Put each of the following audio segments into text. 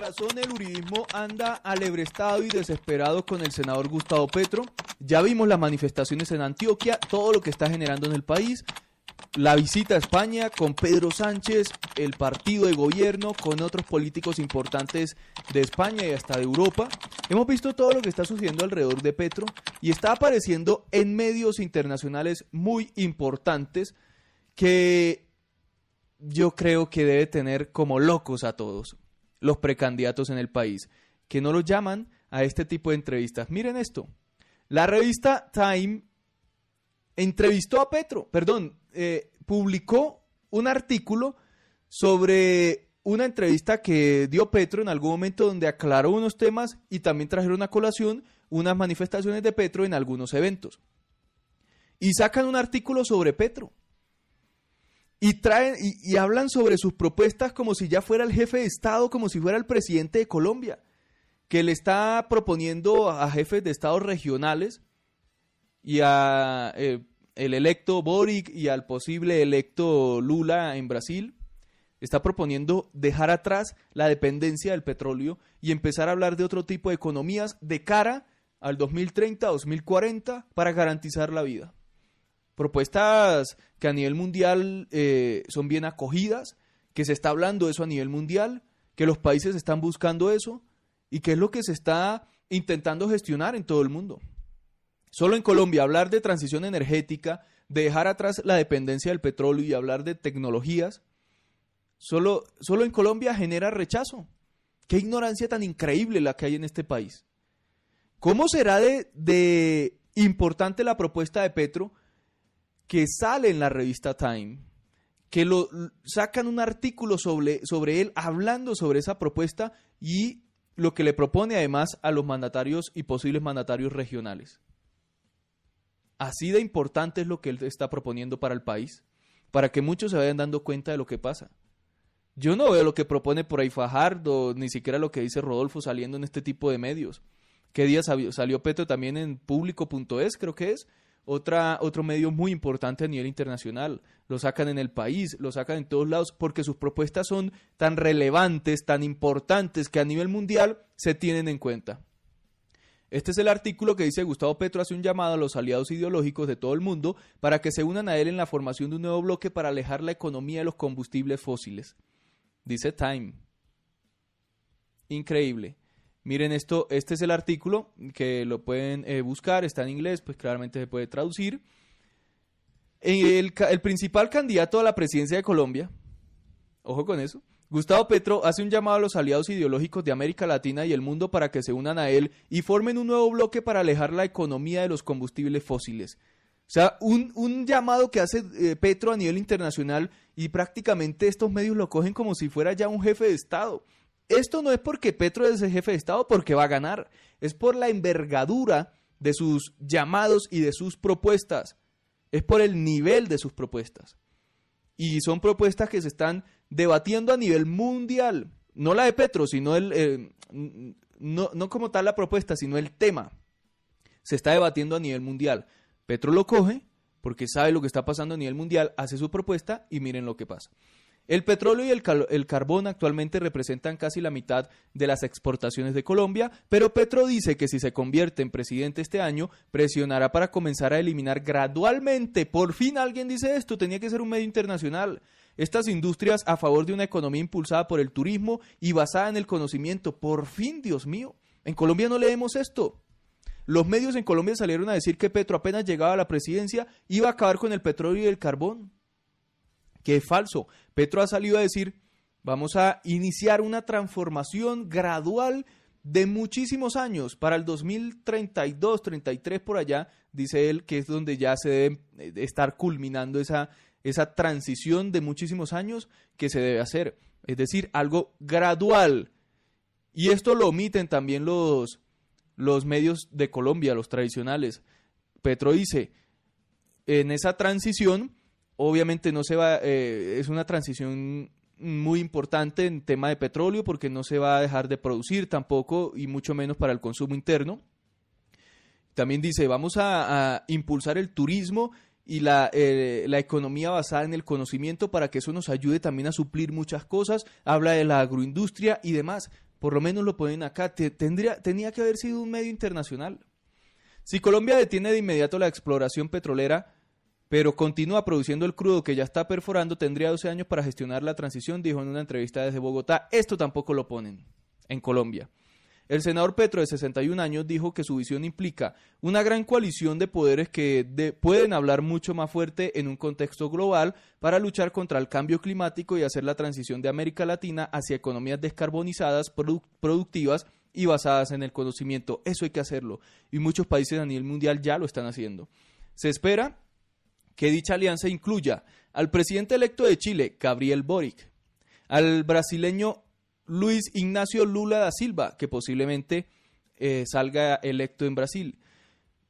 razón el uribismo anda alebrestado y desesperado con el senador Gustavo Petro. Ya vimos las manifestaciones en Antioquia, todo lo que está generando en el país. La visita a España con Pedro Sánchez, el partido de gobierno, con otros políticos importantes de España y hasta de Europa. Hemos visto todo lo que está sucediendo alrededor de Petro y está apareciendo en medios internacionales muy importantes que yo creo que debe tener como locos a todos los precandidatos en el país, que no los llaman a este tipo de entrevistas. Miren esto. La revista Time entrevistó a Petro, perdón, eh, publicó un artículo sobre una entrevista que dio Petro en algún momento donde aclaró unos temas y también trajeron una colación unas manifestaciones de Petro en algunos eventos. Y sacan un artículo sobre Petro y traen y, hablan sobre sus propuestas como si ya fuera el jefe de Estado, como si fuera el presidente de Colombia, que le está proponiendo a jefes de Estados regionales y a eh, el electo Boric y al posible electo Lula en Brasil, está proponiendo dejar atrás la dependencia del petróleo y empezar a hablar de otro tipo de economías de cara al 2030, 2040 para garantizar la vida propuestas que a nivel mundial eh, son bien acogidas, que se está hablando eso a nivel mundial, que los países están buscando eso y que es lo que se está intentando gestionar en todo el mundo. Solo en Colombia hablar de transición energética, de dejar atrás la dependencia del petróleo y hablar de tecnologías, solo, solo en Colombia genera rechazo. Qué ignorancia tan increíble la que hay en este país. ¿Cómo será de importante la propuesta de Petro que sale en la revista Time, que lo sacan un artículo sobre, sobre él hablando sobre esa propuesta y lo que le propone además a los mandatarios y posibles mandatarios regionales. Así de importante es lo que él está proponiendo para el país, para que muchos se vayan dando cuenta de lo que pasa. Yo no veo lo que propone por ahí Fajardo, ni siquiera lo que dice Rodolfo saliendo en este tipo de medios. ¿Qué día salió Petro también en público.es, creo que es? Otra, otro medio muy importante a nivel internacional. Lo sacan en el país, lo sacan en todos lados, porque sus propuestas son tan relevantes, tan importantes, que a nivel mundial se tienen en cuenta. Este es el artículo que dice Gustavo Petro hace un llamado a los aliados ideológicos de todo el mundo para que se unan a él en la formación de un nuevo bloque para alejar la economía de los combustibles fósiles. Dice Time. Increíble. Miren esto, este es el artículo que lo pueden eh, buscar, está en inglés, pues claramente se puede traducir. Eh, el, principal candidato a la presidencia de Colombia, ojo con eso, Gustavo Petro hace un llamado a los aliados ideológicos de América Latina y el mundo para que se unan a él y formen un nuevo bloque para alejar la economía de los combustibles fósiles. O sea, un, llamado que hace eh, Petro a nivel internacional y prácticamente estos medios lo cogen como si fuera ya un jefe de Estado. Esto no es porque Petro es el jefe de Estado porque va a ganar, es por la envergadura de sus llamados y de sus propuestas, es por el nivel de sus propuestas. Y son propuestas que se están debatiendo a nivel mundial, no la de Petro, sino el, eh, no, no como tal la propuesta, sino el tema. Se está debatiendo a nivel mundial. Petro lo coge porque sabe lo que está pasando a nivel mundial, hace su propuesta y miren lo que pasa. El petróleo y el, carbón actualmente representan casi la mitad de las exportaciones de Colombia, pero Petro dice que si se convierte en presidente este año, presionará para comenzar a eliminar gradualmente. Por fin alguien dice esto, tenía que ser un medio internacional. Estas industrias a favor de una economía impulsada por el turismo y basada en el conocimiento. Por fin, Dios mío. En Colombia no leemos esto. Los medios en Colombia salieron a decir que Petro apenas llegaba a la presidencia iba a acabar con el petróleo y el carbón que es falso. Petro ha salido a decir, vamos a iniciar una transformación gradual de muchísimos años, para el 2032, 33 por allá, dice él, que es donde ya se debe eh, estar culminando esa, esa transición de muchísimos años que se debe hacer. Es decir, algo gradual. Y esto lo omiten también los, los medios de Colombia, los tradicionales. Petro dice, en esa transición Obviamente no se va, eh, es una transición muy importante en tema de petróleo porque no se va a dejar de producir tampoco y mucho menos para el consumo interno. También dice, vamos a, impulsar el turismo y eh, la, economía basada en el conocimiento para que eso nos ayude también a suplir muchas cosas. Habla de la agroindustria y demás. Por lo menos lo ponen acá. tendría, tenía que haber sido un medio internacional. Si Colombia detiene de inmediato la exploración petrolera, pero continúa produciendo el crudo que ya está perforando, tendría 12 años para gestionar la transición, dijo en una entrevista desde Bogotá. Esto tampoco lo ponen en Colombia. El senador Petro, de 61 años, dijo que su visión implica una gran coalición de poderes que pueden hablar mucho más fuerte en un contexto global para luchar contra el cambio climático y hacer la transición de América Latina hacia economías descarbonizadas, productivas y basadas en el conocimiento. Eso hay que hacerlo. Y muchos países a nivel mundial ya lo están haciendo. Se espera que dicha alianza incluya al presidente electo de Chile, Gabriel Boric, al brasileño Luis Ignacio Lula da Silva, que posiblemente eh, salga electo en Brasil.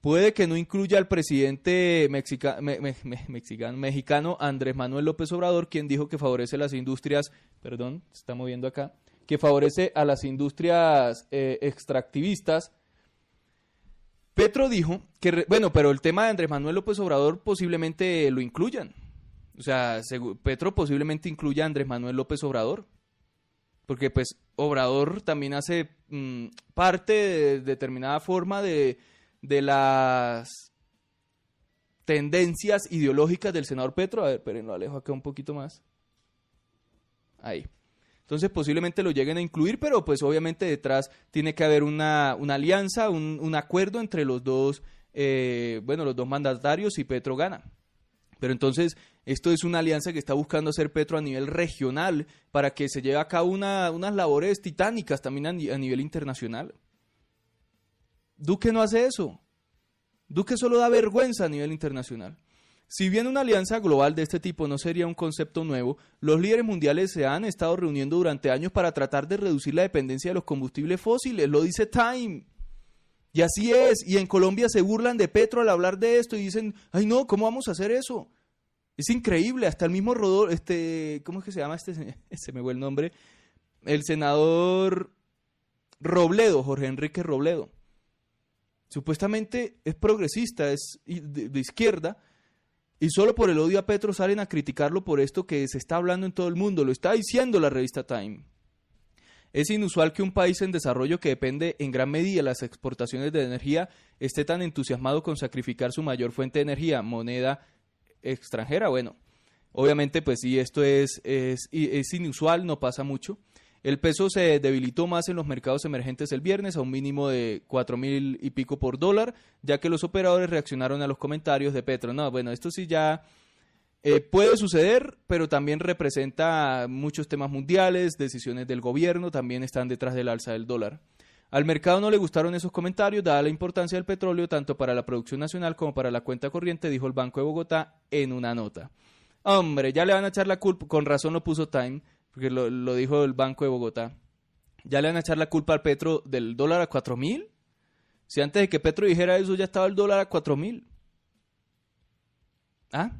Puede que no incluya al presidente mexicano, Andrés Manuel López Obrador, quien dijo que favorece las industrias, perdón, está moviendo acá, que favorece a las industrias eh, extractivistas Petro dijo que, bueno, pero el tema de Andrés Manuel López Obrador posiblemente lo incluyan. O sea, Petro posiblemente incluya a Andrés Manuel López Obrador. Porque pues Obrador también hace mm, parte de determinada forma de, las tendencias ideológicas del senador Petro. A ver, pero lo alejo acá un poquito más. Ahí. Entonces posiblemente lo lleguen a incluir, pero pues obviamente detrás tiene que haber una, alianza, un, acuerdo entre los dos, eh, bueno, los dos mandatarios y Petro gana. Pero entonces, esto es una alianza que está buscando hacer Petro a nivel regional para que se lleve a cabo unas labores titánicas también a, nivel internacional. Duque no hace eso. Duque solo da vergüenza a nivel internacional. Si bien una alianza global de este tipo no sería un concepto nuevo, los líderes mundiales se han estado reuniendo durante años para tratar de reducir la dependencia de los combustibles fósiles, lo dice Time. Y así es, y en Colombia se burlan de Petro al hablar de esto y dicen, ay no, ¿cómo vamos a hacer eso? Es increíble, hasta el mismo Rodolfo, este, ¿cómo es que se llama este? Se me fue el nombre. El senador Robledo, Jorge Enrique Robledo. Supuestamente es progresista, es de izquierda, y solo por el odio a Petro salen a criticarlo por esto que se está hablando en todo el mundo, lo está diciendo la revista Time. Es inusual que un país en desarrollo que depende en gran medida de las exportaciones de energía esté tan entusiasmado con sacrificar su mayor fuente de energía, moneda extranjera. Bueno, obviamente pues sí, esto es, es, es inusual, no pasa mucho. El peso se debilitó más en los mercados emergentes el viernes a un mínimo de cuatro mil y pico por dólar, ya que los operadores reaccionaron a los comentarios de Petro. No, bueno, esto sí ya eh, puede suceder, pero también representa muchos temas mundiales, decisiones del gobierno también están detrás del alza del dólar. Al mercado no le gustaron esos comentarios, dada la importancia del petróleo tanto para la producción nacional como para la cuenta corriente, dijo el Banco de Bogotá en una nota. Hombre, ya le van a echar la culpa, con razón lo puso Time porque lo, dijo el Banco de Bogotá. Ya le van a echar la culpa al Petro del dólar a 4.000? mil. Si antes de que Petro dijera eso ya estaba el dólar a 4.000. mil. ¿Ah?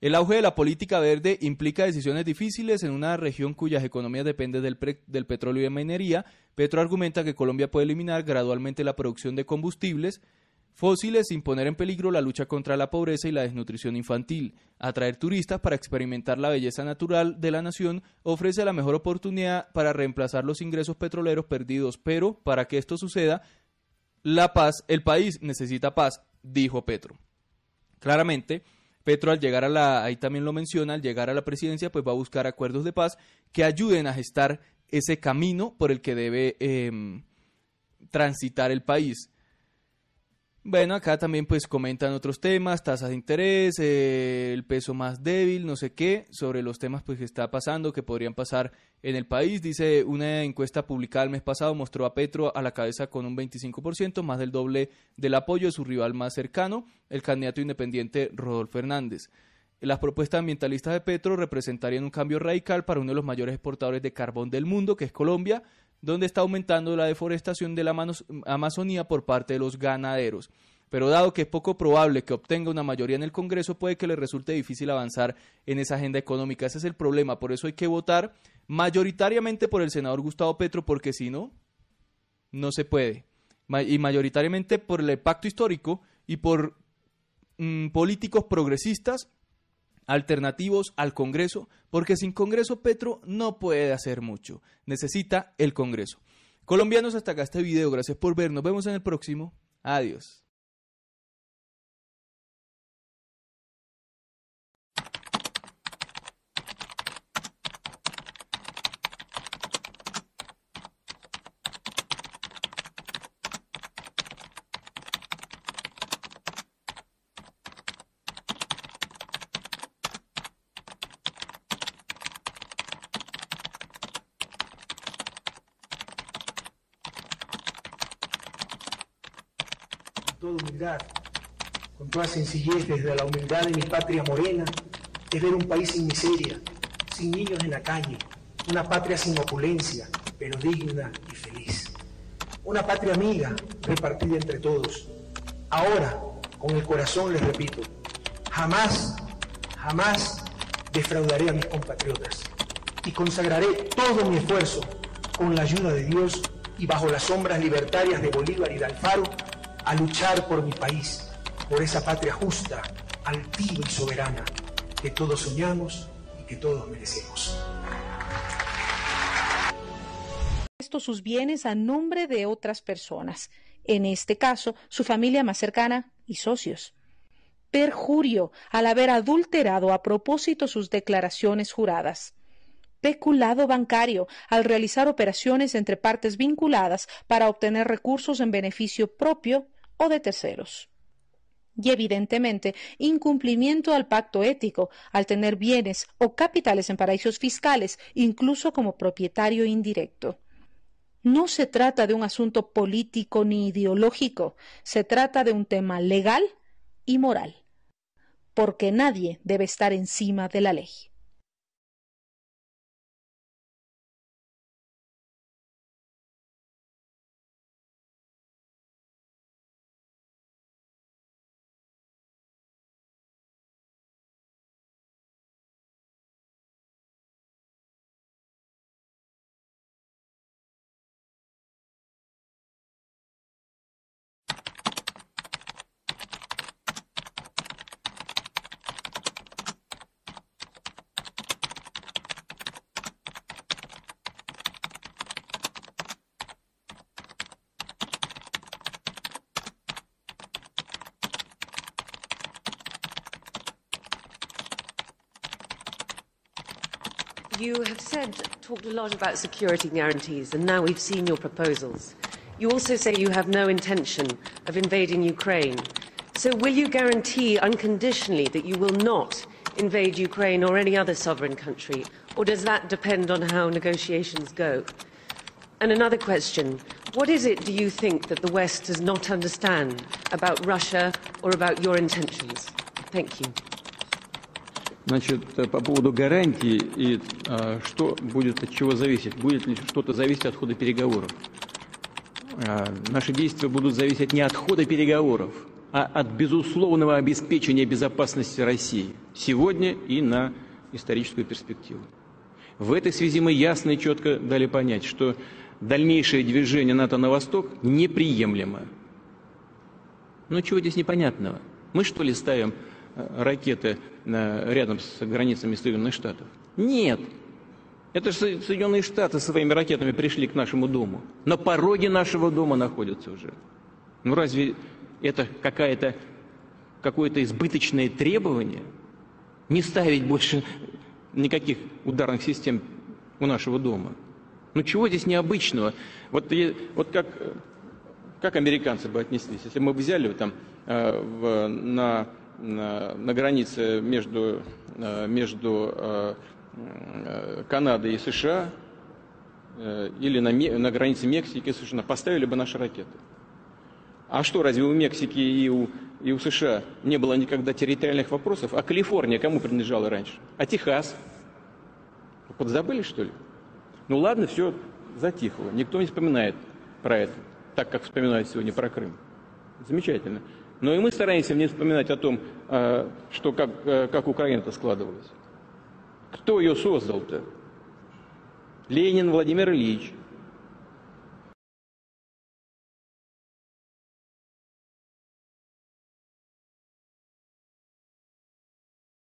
El auge de la política verde implica decisiones difíciles en una región cuyas economías dependen del, del, petróleo y de minería. Petro argumenta que Colombia puede eliminar gradualmente la producción de combustibles Fósiles sin poner en peligro la lucha contra la pobreza y la desnutrición infantil. Atraer turistas para experimentar la belleza natural de la nación ofrece la mejor oportunidad para reemplazar los ingresos petroleros perdidos, pero para que esto suceda, la paz, el país necesita paz, dijo Petro. Claramente, Petro al llegar a la, ahí también lo menciona, al llegar a la presidencia, pues va a buscar acuerdos de paz que ayuden a gestar ese camino por el que debe em, transitar el país bueno, acá también pues comentan otros temas, tasas de interés, eh, el peso más débil, no sé qué, sobre los temas pues que está pasando, que podrían pasar en el país. Dice, una encuesta publicada el mes pasado mostró a Petro a la cabeza con un 25%, más del doble del apoyo de su rival más cercano, el candidato independiente Rodolfo Hernández. Las propuestas ambientalistas de Petro representarían un cambio radical para uno de los mayores exportadores de carbón del mundo, que es Colombia, donde está aumentando la deforestación de la Amazonía por parte de los ganaderos. Pero dado que es poco probable que obtenga una mayoría en el Congreso, puede que le resulte difícil avanzar en esa agenda económica. Ese es el problema. Por eso hay que votar mayoritariamente por el senador Gustavo Petro, porque si no, no se puede. Y mayoritariamente por el pacto histórico y por mm, políticos progresistas alternativos al Congreso, porque sin Congreso Petro no puede hacer mucho. Necesita el Congreso. Colombianos, hasta acá este video. Gracias por ver. Nos vemos en el próximo. Adiós. humildad, con toda sencillez desde la humildad de mi patria morena, es ver un país sin miseria, sin niños en la calle, una patria sin opulencia, pero digna y feliz. Una patria amiga repartida entre todos. Ahora, con el corazón les repito, jamás, jamás defraudaré a mis compatriotas y consagraré todo mi esfuerzo con la ayuda de Dios y bajo las sombras libertarias de Bolívar y de Alfaro a luchar por mi país, por esa patria justa, altiva y soberana que todos soñamos y que todos merecemos sus bienes a nombre de otras personas, en este caso su familia más cercana y socios. Perjurio al haber adulterado a propósito sus declaraciones juradas. Peculado bancario al realizar operaciones entre partes vinculadas para obtener recursos en beneficio propio o de terceros. Y evidentemente, incumplimiento al pacto ético, al tener bienes o capitales en paraísos fiscales, incluso como propietario indirecto. No se trata de un asunto político ni ideológico, se trata de un tema legal y moral, porque nadie debe estar encima de la ley. You have said, talked a lot about security guarantees, and now we've seen your proposals. You also say you have no intention of invading Ukraine. So will you guarantee unconditionally that you will not invade Ukraine or any other sovereign country, or does that depend on how negotiations go? And another question, what is it do you think that the West does not understand about Russia or about your intentions? Thank you. Значит, э, по поводу гарантии и а, что будет от чего зависеть? Будет ли что-то зависеть от хода переговоров? А, наши действия будут зависеть не от хода переговоров, а от безусловного обеспечения безопасности России сегодня и на историческую перспективу. В этой связи мы ясно и четко дали понять, что дальнейшее движение НАТО на восток неприемлемо. Но чего здесь непонятного? Мы что ли ставим ракеты э, рядом с границами Соединенных Штатов? Нет. Это же Соединенные Штаты своими ракетами пришли к нашему дому. На пороге нашего дома находятся уже. Ну разве это какая-то, какое-то избыточное требование? Не ставить больше никаких ударных систем у нашего дома. Ну чего здесь необычного? Вот, вот как, как американцы бы отнеслись, если мы взяли там, э, на Э, на границе между, э, между э, Канадой и США или на, на границе Мексики и США поставили бы наши ракеты. А что, разве у Мексики и у, и у США не было никогда территориальных вопросов? А Калифорния кому принадлежала раньше? А Техас? Ну, подзабыли, что ли? Ну ладно, все затихло. Никто не вспоминает про это, так как вспоминают сегодня про Крым. Замечательно. Но и мы стараемся не вспоминать о том, а, что как, э, как Украина-то складывалась. Кто ее создал-то? Ленин Владимир Ильич –